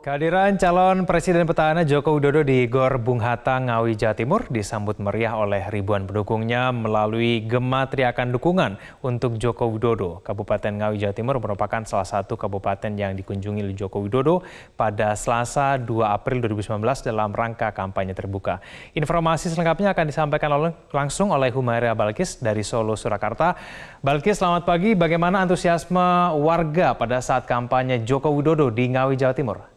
Kehadiran calon Presiden Petahana Joko Widodo di Gor Bung Hatta, Ngawi, Jawa Timur disambut meriah oleh ribuan pendukungnya melalui gema teriakan dukungan untuk Joko Widodo. Kabupaten Ngawi, Jawa Timur merupakan salah satu kabupaten yang dikunjungi oleh Joko Widodo pada Selasa 2 April 2019 dalam rangka kampanye terbuka. Informasi selengkapnya akan disampaikan langsung oleh Humaira Balkis dari Solo, Surakarta. Balkis, selamat pagi. Bagaimana antusiasme warga pada saat kampanye Joko Widodo di Ngawi, Jawa Timur?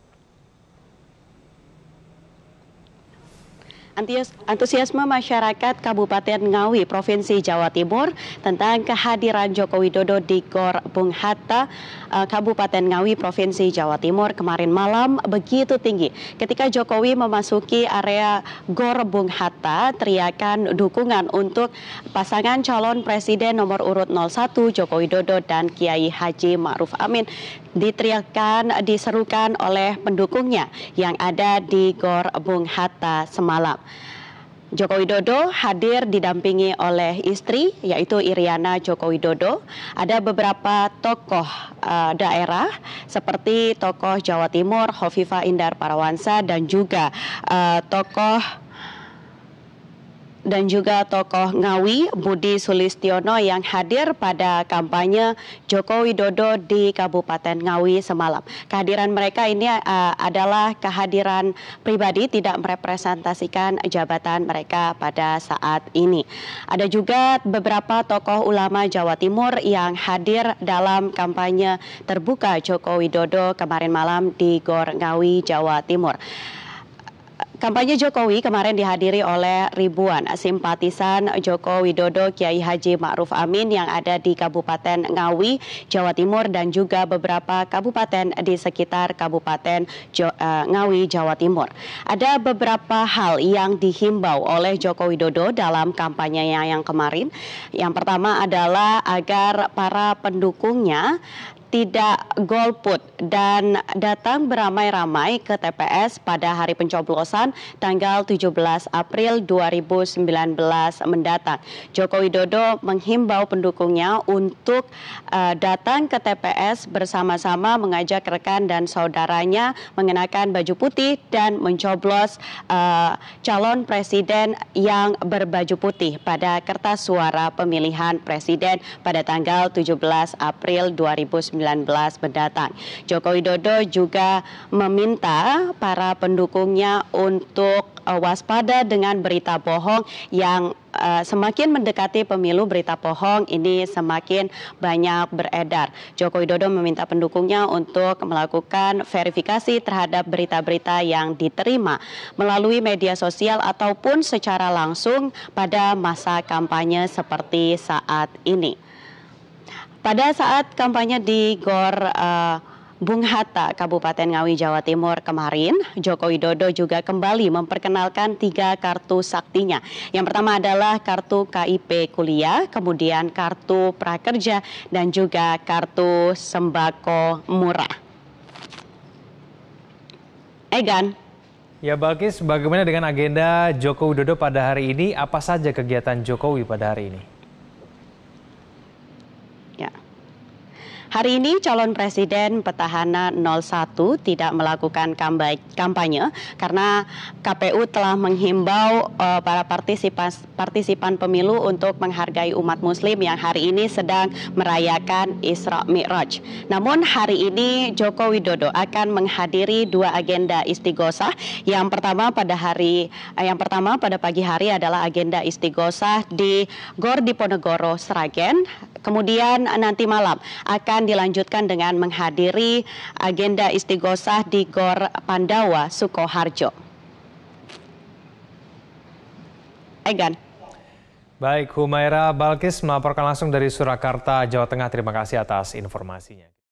Antusiasme masyarakat Kabupaten Ngawi, Provinsi Jawa Timur tentang kehadiran Joko Widodo di Gor Bung Hatta, eh, Kabupaten Ngawi, Provinsi Jawa Timur kemarin malam begitu tinggi. Ketika Jokowi memasuki area Gor Bung Hatta, teriakan dukungan untuk pasangan calon presiden nomor urut 01 Joko Widodo dan Kiai Haji Ma'ruf Amin diteriakkan, diserukan oleh pendukungnya yang ada di Gor Bung Hatta semalam. Joko Widodo hadir didampingi oleh istri yaitu Iriana Joko Widodo. Ada beberapa tokoh uh, daerah seperti tokoh Jawa Timur Hovifa Indar Parawansa dan juga uh, tokoh dan juga tokoh Ngawi Budi Sulistiono yang hadir pada kampanye Joko Widodo di Kabupaten Ngawi semalam. Kehadiran mereka ini uh, adalah kehadiran pribadi tidak merepresentasikan jabatan mereka pada saat ini. Ada juga beberapa tokoh ulama Jawa Timur yang hadir dalam kampanye terbuka Joko Widodo kemarin malam di Gor Ngawi, Jawa Timur. Kampanye Jokowi kemarin dihadiri oleh ribuan simpatisan Joko Widodo Kiai Haji Ma'ruf Amin yang ada di Kabupaten Ngawi, Jawa Timur dan juga beberapa kabupaten di sekitar Kabupaten jo eh, Ngawi, Jawa Timur. Ada beberapa hal yang dihimbau oleh Joko Widodo dalam kampanyenya yang kemarin. Yang pertama adalah agar para pendukungnya tidak golput dan datang beramai-ramai ke TPS pada hari pencoblosan tanggal 17 April 2019 mendatang. Joko Widodo menghimbau pendukungnya untuk uh, datang ke TPS bersama-sama mengajak rekan dan saudaranya mengenakan baju putih dan mencoblos uh, calon presiden yang berbaju putih pada kertas suara pemilihan presiden pada tanggal 17 April 2019 2019 mendatang. Joko Widodo juga meminta para pendukungnya untuk eh, waspada dengan berita bohong yang eh, semakin mendekati pemilu berita bohong ini semakin banyak beredar. Joko Widodo meminta pendukungnya untuk melakukan verifikasi terhadap berita-berita yang diterima melalui media sosial ataupun secara langsung pada masa kampanye seperti saat ini. Pada saat kampanye di Gor uh, Bung Hatta, Kabupaten Ngawi, Jawa Timur kemarin, Joko Widodo juga kembali memperkenalkan tiga kartu saktinya. Yang pertama adalah kartu KIP kuliah, kemudian kartu prakerja, dan juga kartu sembako murah. Egan. Ya Balkis, bagaimana dengan agenda Joko Widodo pada hari ini? Apa saja kegiatan Jokowi pada hari ini? Hari ini calon presiden petahana 01 tidak melakukan kampanye karena KPU telah menghimbau uh, para partisipan partisipan pemilu untuk menghargai umat muslim yang hari ini sedang merayakan Isra Mi'raj. Namun hari ini Joko Widodo akan menghadiri dua agenda istighosah. Yang pertama pada hari uh, yang pertama pada pagi hari adalah agenda istighosah di Gor Diponegoro Sragen. Kemudian nanti malam akan akan dilanjutkan dengan menghadiri agenda istighosah di Gor Pandawa, Sukoharjo. Egan. Baik, Humaira Balkis melaporkan langsung dari Surakarta, Jawa Tengah. Terima kasih atas informasinya.